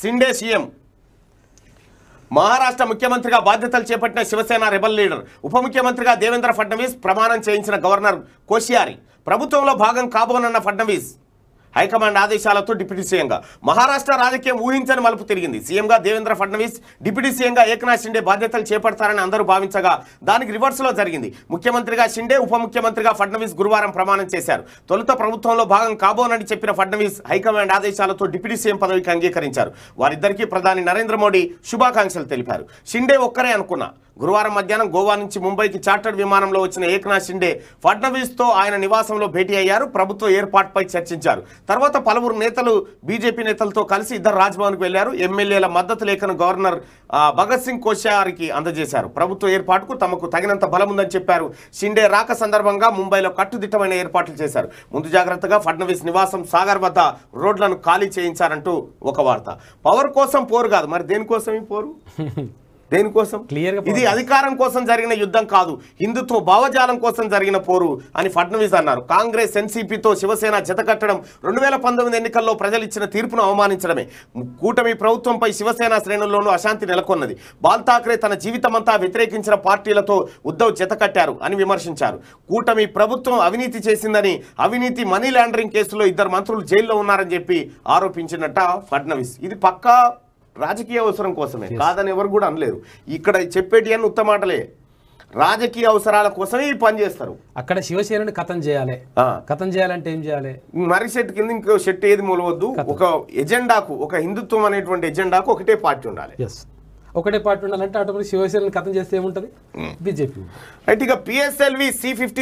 సిండే CM Maharashtra ముఖ్యమంత్రిగా బాధ్యతలు చేపట్టిన శివసేన రెబల్ లీడర్ ఉప ముఖ్యమంత్రిగా దేవేంద్ర ఫడ్నవీస్ ప్రమాణం చేయించిన గవర్నర్ కోషియారి ప్రభుత్వంలో భాగం కాబోనన్న ఫడ్నవీస్ హైకమాండ్ ఆదేశాలతో డిప్యూటీ సీఎంగా మహారాష్ట్ర రాజకీయం ఊహించని మలుపు తిరిగింది సీఎంగా దేవేంద్ర ఫడ్నవీస్ డిప్యూటీ సీఎంగా ఏకనాథ్ షిండే బాధ్యతలు చేపడతారని అందరూ భావించగా దానికి రివర్స్ లో జరిగింది ముఖ్యమంత్రిగా షిండే ఉప ముఖ్యమంత్రిగా ఫడ్నవీస్ గురువారం ప్రమాణం చేశారు తొలుత ప్రభుత్వంలో భాగం కాబోనని చెప్పిన ఫడ్నవీస్ హైకమాండ్ ఆదేశాలతో డిప్యూటీ సీఎం పదవికి అంగీకరించారు వారిద్దరికీ ప్రధాని నరేంద్ర మోడీ శుభాకాంక్షలు తెలిపారు షిండే ఒక్కరే అనుకున్నా గురువారం మధ్యాహ్నం గోవా నుంచి ముంబైకి చార్టర్డ్ విమానంలో వచ్చిన ఏక్నాథ్ షిండే ఫడ్నవీస్తో ఆయన నివాసంలో భేటీ అయ్యారు ప్రభుత్వ ఏర్పాటుపై చర్చించారు తర్వాత పలువురు నేతలు బీజేపీ నేతలతో కలిసి ఇద్దరు రాజ్భవన్కు వెళ్లారు ఎమ్మెల్యేల మద్దతు లేఖను గవర్నర్ భగత్ సింగ్ కోశ్యారికి అందజేశారు ప్రభుత్వ ఏర్పాటుకు తమకు తగినంత బలం ఉందని చెప్పారు షిండే రాక సందర్భంగా ముంబైలో కట్టుదిట్టమైన ఏర్పాట్లు చేశారు ముందు జాగ్రత్తగా ఫడ్నవీస్ నివాసం సాగర్ వద్ద రోడ్లను ఖాళీ చేయించారంటూ ఒక వార్త పవర్ కోసం పోరు కాదు మరి దేనికోసం ఈ పోరు దేనికోసం క్లియర్ ఇది అధికారం కోసం జరిగిన యుద్ధం కాదు హిందుత్వ భావజాలం కోసం జరిగిన పోరు అని ఫడ్నవీస్ అన్నారు కాంగ్రెస్ ఎన్సీపీతో శివసేన జతకట్టడం రెండు వేల పంతొమ్మిది ఎన్నికల్లో ప్రజలు ఇచ్చిన తీర్పును అవమానించడమే కూటమి ప్రభుత్వంపై శివసేన శ్రేణుల్లోనూ అశాంతి నెలకొన్నది బాల్ ఠాక్రే తన జీవితమంతా వ్యతిరేకించిన పార్టీలతో ఉద్దవ్ జతకట్టారు అని విమర్శించారు కూటమి ప్రభుత్వం అవినీతి చేసిందని అవినీతి మనీ లాండరింగ్ కేసులో ఇద్దరు మంత్రులు జైల్లో ఉన్నారని చెప్పి ఆరోపించినట్ట ఫడ్నవీస్ ఇది పక్కా రాజకీయ అవసరం కోసమే కాదని ఎవరు కూడా అనలేరు ఇక్కడ చెప్పేటి అని ఉత్తమాటలే రాజకీయ అవసరాల కోసమే పని చేస్తారు అక్కడ శివసేనని కథం చేయాలి కథం చేయాలంటే ఏం చేయాలి మర్రి షెట్ కింద ఇంకో షెట్ ఏది మూలవద్దు ఒక ఎజెండాకు ఒక హిందుత్వం అనేటువంటి ఎజెండాకు ఒకటే పార్టీ ఉండాలి ఒకటే పార్టీ ఉండాలంటే అటు శివసేనని కథం చేస్తే ఏముంటది hmm. బీజేపీ అయితే ఇక పిఎస్ఎల్వి సి ఫిఫ్టీ